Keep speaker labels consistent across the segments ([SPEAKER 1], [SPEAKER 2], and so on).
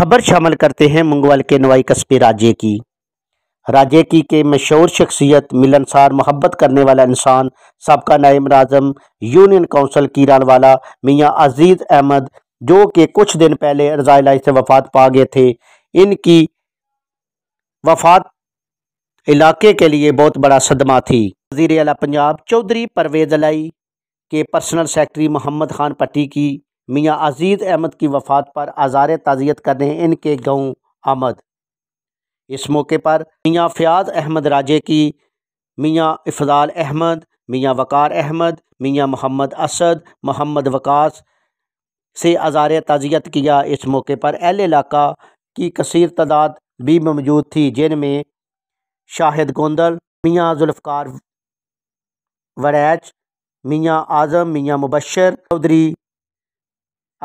[SPEAKER 1] خبر شامل کرتے ہیں منگوال کے نوائی قصبے راجے کی راجے کی کے مشہور شخصیت ملنسار محبت کرنے والا انسان سابقہ نائم اعظم یونین کونسل کی رانوالا میاں عزیز احمد جو کہ کچھ دن پہلے سے وفات پا گئے تھے ان کی وفات علاقے کے لیے بہت بڑا صدمہ تھی وزیر اعلیٰ پنجاب چودھری علائی کے پرسنل سیکٹری محمد خان پٹی کی میاں عزیز احمد کی وفات پر آزار تعزیت کرنے ان کے گاؤں آمد اس موقع پر میاں فیاض احمد راجے کی میاں افضال احمد میاں وقار احمد میاں محمد اسد محمد وقاص سے آزار تعزیت کیا اس موقع پر اہل علاقہ کی کثیر تعداد بھی موجود تھی جن میں شاہد گوندل میاں ذوالفقار وریچ میاں اعظم میاں مبشر چودھری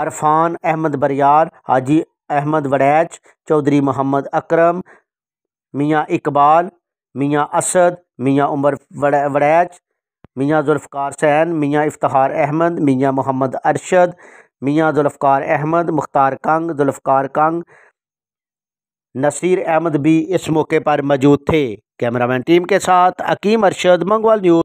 [SPEAKER 1] عرفان احمد بریار حاجی احمد وڑیچ چودھری محمد اکرم میاں اقبال میاں اسد میاں عمر وڑیچ میاں ذوالفقار سین میاں افتخار احمد میاں محمد ارشد میاں ذوالفقار احمد مختار کنگ ذوالفقار کنگ نصیر احمد بھی اس موقع پر موجود تھے کیمرہ مین ٹیم کے ساتھ عکیم ارشد منگوال نیوز